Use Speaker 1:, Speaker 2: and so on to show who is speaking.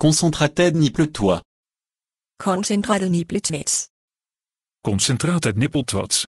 Speaker 1: Concentrateit toi.
Speaker 2: Concentrate nippeltwets.
Speaker 1: Concentrate nippeltwats.